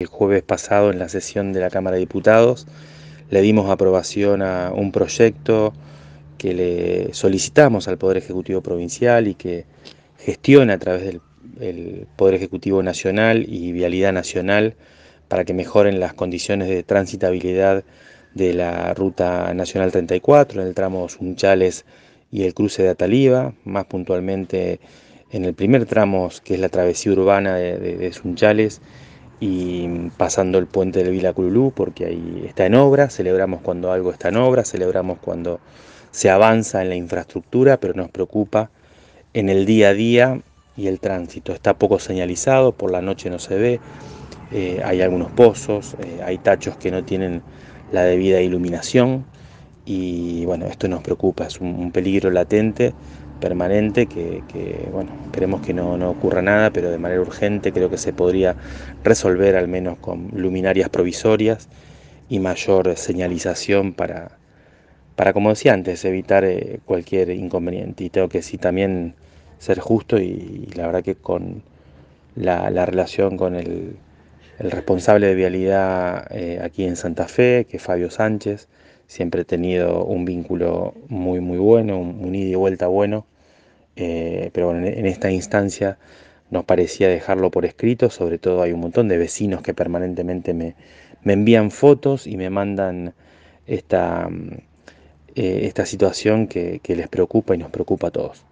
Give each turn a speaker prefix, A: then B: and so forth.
A: El jueves pasado en la sesión de la Cámara de Diputados le dimos aprobación a un proyecto que le solicitamos al Poder Ejecutivo Provincial y que gestiona a través del Poder Ejecutivo Nacional y Vialidad Nacional para que mejoren las condiciones de transitabilidad de la Ruta Nacional 34 en el tramo Sunchales y el cruce de Ataliba, más puntualmente en el primer tramo que es la travesía urbana de, de, de Sunchales y pasando el puente de Vila Cululú, porque ahí está en obra, celebramos cuando algo está en obra, celebramos cuando se avanza en la infraestructura, pero nos preocupa en el día a día y el tránsito. Está poco señalizado, por la noche no se ve, eh, hay algunos pozos, eh, hay tachos que no tienen la debida iluminación y bueno, esto nos preocupa, es un peligro latente permanente que, bueno, esperemos que no, no ocurra nada, pero de manera urgente creo que se podría resolver al menos con luminarias provisorias y mayor señalización para, para como decía antes, evitar eh, cualquier inconveniente. Y tengo que sí también ser justo y, la verdad que con la, relación con el, responsable de vialidad eh, aquí en Santa Fe, que es Fabio Sánchez, siempre he tenido un vínculo muy, muy bueno, un, ida y vuelta bueno, eh, pero bueno, en, esta instancia nos parecía dejarlo por escrito, sobre todo hay un montón de vecinos que permanentemente me, me envían fotos y me mandan esta, mm, eh, esta situación que, que les preocupa y nos preocupa a todos.